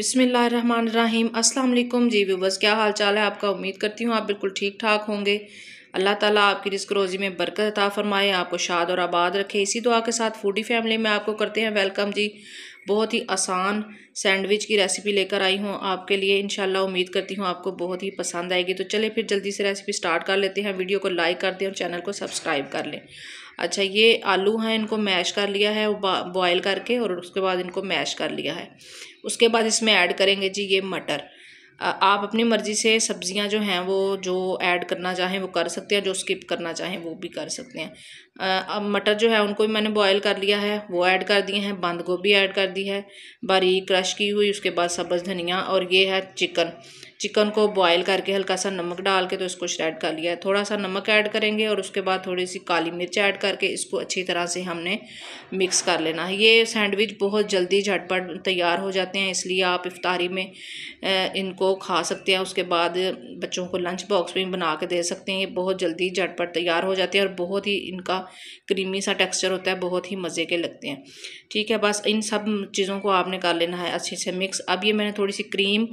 बिसमीम् अल्लाम जी बस क्या हाल चाल है आपका उम्मीद करती हूँ आप बिल्कुल ठीक ठाक होंगे अल्लाह ताला आपकी रिस्क रोज़ी में बरकत अता फरमाए आपको शाद और आबाद रखे इसी दुआ के साथ फूडी फैमिली में आपको करते हैं वेलकम जी बहुत ही आसान सैंडविच की रेसिपी लेकर आई हूँ आपके लिए इन उम्मीद करती हूँ आपको बहुत ही पसंद आएगी तो चले फिर जल्दी से रेसिपी स्टार्ट कर लेते हैं वीडियो को लाइक कर दें और चैनल को सब्सक्राइब कर लें अच्छा ये आलू हैं इनको मैश कर लिया है बॉयल करके और उसके बाद इनको मैश कर लिया है उसके बाद इसमें ऐड करेंगे जी ये मटर आप अपनी मर्ज़ी से सब्ज़ियां जो हैं वो जो ऐड करना चाहें वो कर सकते हैं जो स्किप करना चाहें वो भी कर सकते हैं अब मटर जो है उनको भी मैंने बॉयल कर लिया है वो ऐड कर दिए हैं बंद गोभी ऐड कर दी है बारीक क्रश की हुई उसके बाद सब्ज़ धनिया और ये है चिकन चिकन को बॉईल करके हल्का सा नमक डाल के तो इसको श्रेड कर लिया है थोड़ा सा नमक ऐड करेंगे और उसके बाद थोड़ी सी काली मिर्च ऐड करके इसको अच्छी तरह से हमने मिक्स कर लेना है ये सैंडविच बहुत जल्दी झटपट तैयार हो जाते हैं इसलिए आप इफ्तारी में इनको खा सकते हैं उसके बाद बच्चों को लंच बॉक्स में बना के दे सकते हैं ये बहुत जल्दी झटपट तैयार हो जाते हैं और बहुत ही इनका क्रीमी सा टेक्स्चर होता है बहुत ही मज़े के लगते हैं ठीक है बस इन सब चीज़ों को आपने कर लेना है अच्छे से मिक्स अब ये मैंने थोड़ी सी क्रीम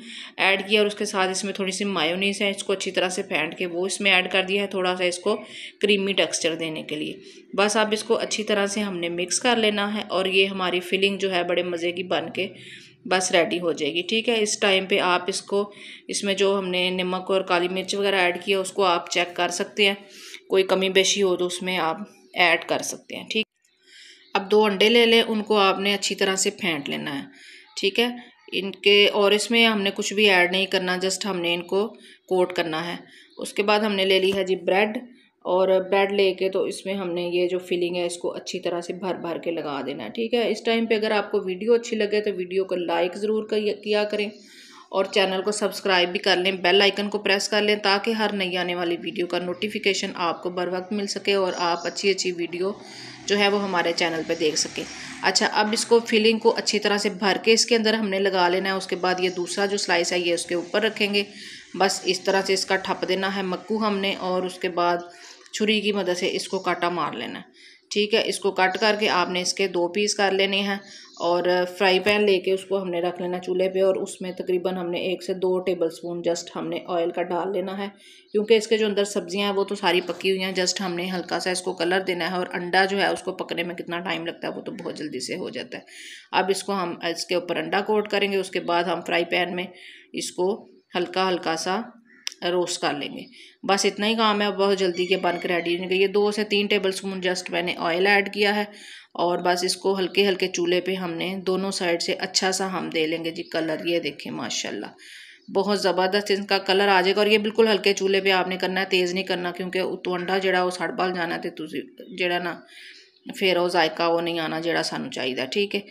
ऐड किया और उसके साथ साथ इसमें थोड़ी सी मायोनीस है इसको अच्छी तरह से फेंट के वो इसमें ऐड कर दिया है थोड़ा सा इसको क्रीमी टेक्सचर देने के लिए बस अब इसको अच्छी तरह से हमने मिक्स कर लेना है और ये हमारी फिलिंग जो है बड़े मज़े की बन के बस रेडी हो जाएगी ठीक है इस टाइम पे आप इसको इसमें जो हमने नमक और काली मिर्च वगैरह ऐड किया उसको आप चेक कर सकते हैं कोई कमी बेशी हो तो उसमें आप ऐड कर सकते हैं ठीक अब दो अंडे ले लें उनको आपने अच्छी तरह से फेंट लेना है ठीक है इनके और इसमें हमने कुछ भी ऐड नहीं करना जस्ट हमने इनको कोट करना है उसके बाद हमने ले ली है जी ब्रेड और ब्रेड लेके तो इसमें हमने ये जो फिलिंग है इसको अच्छी तरह से भर भर के लगा देना है ठीक है इस टाइम पे अगर आपको वीडियो अच्छी लगे तो वीडियो को लाइक ज़रूर किया करें और चैनल को सब्सक्राइब भी कर लें बेल आइकन को प्रेस कर लें ताकि हर नई आने वाली वीडियो का नोटिफिकेशन आपको बर वक्त मिल सके और आप अच्छी अच्छी वीडियो जो है वो हमारे चैनल पर देख सकें अच्छा अब इसको फिलिंग को अच्छी तरह से भर के इसके अंदर हमने लगा लेना है उसके बाद ये दूसरा जो स्लाइस है ये उसके ऊपर रखेंगे बस इस तरह से इसका ठप देना है मक्कू हमने और उसके बाद छुरी की मदद से इसको काटा मार लेना है ठीक है इसको कट करके आपने इसके दो पीस कर लेने हैं और फ्राई पैन लेके उसको हमने रख लेना चूल्हे पे और उसमें तकरीबन हमने एक से दो टेबल स्पून जस्ट हमने ऑयल का डाल लेना है क्योंकि इसके जो अंदर सब्जियां हैं वो तो सारी पकी हुई हैं जस्ट हमने हल्का सा इसको कलर देना है और अंडा जो है उसको पकने में कितना टाइम लगता है वो तो बहुत जल्दी से हो जाता है अब इसको हम इसके ऊपर अंडा कोट करेंगे उसके बाद हम फ्राई पैन में इसको हल्का हल्का सा रोस्ट कर लेंगे बस इतना ही काम है बहुत जल्दी के बनकर रेडी हो गई है दो से तीन टेबल स्पून जस्ट मैंने ऑयल ऐड किया है और बस इसको हल्के हल्के चूल्हे पे हमने दोनों साइड से अच्छा सा हम दे लेंगे जी कलर ये देखें माशाल्लाह बहुत ज़बरदस्त इनका कलर आ जाएगा और ये बिल्कुल हल्के चूल्हे पे आपने करना है तेज़ नहीं करना क्योंकि अंडा जरा वो सड़ बल जाना तो तुम ना फिर वो जायका वो नहीं आना जो सूँ चाहिए ठीक है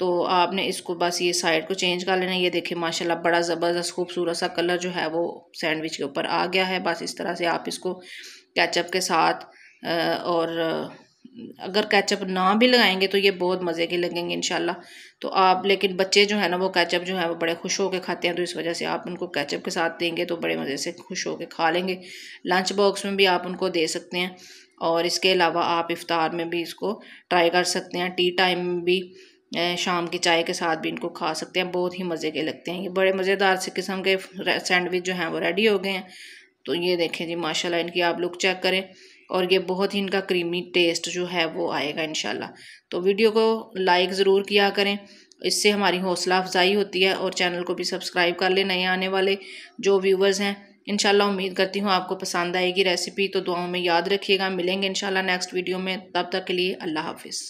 तो आपने इसको बस ये साइड को चेंज कर लेना ये देखिए माशाल्लाह बड़ा ज़बरदस्त खूबसूरत सा कलर जो है वो सैंडविच के ऊपर आ गया है बस इस तरह से आप इसको कैचअप के साथ और अगर कैचअप ना भी लगाएंगे तो ये बहुत मज़े के लगेंगे इन तो आप लेकिन बच्चे जो है ना वो कैचअप जो है वो बड़े खुश होकर खाते हैं तो इस वजह से आप उनको कैचअप के साथ देंगे तो बड़े मज़े से खुश होकर खा लेंगे लंच बॉक्स में भी आप उनको दे सकते हैं और इसके अलावा आप इफ़ार में भी इसको ट्राई कर सकते हैं टी टाइम में भी शाम की चाय के साथ भी इनको खा सकते हैं बहुत ही मज़े के लगते हैं ये बड़े मज़ेदार से किस्म के सैंडविच जो हैं वो रेडी हो गए हैं तो ये देखें जी माशाल्लाह इनकी आप लुक चेक करें और ये बहुत ही इनका क्रीमी टेस्ट जो है वो आएगा इन तो वीडियो को लाइक ज़रूर किया करें इससे हमारी हौसला अफजाई होती है और चैनल को भी सब्सक्राइब कर लें नए आने वाले जो व्यूवर्स हैं इन उम्मीद करती हूँ आपको पसंद आएगी रेसिपी तो दुआओं में याद रखिएगा मिलेंगे इन नेक्स्ट वीडियो में तब तक के लिए अल्लाह हाफिज़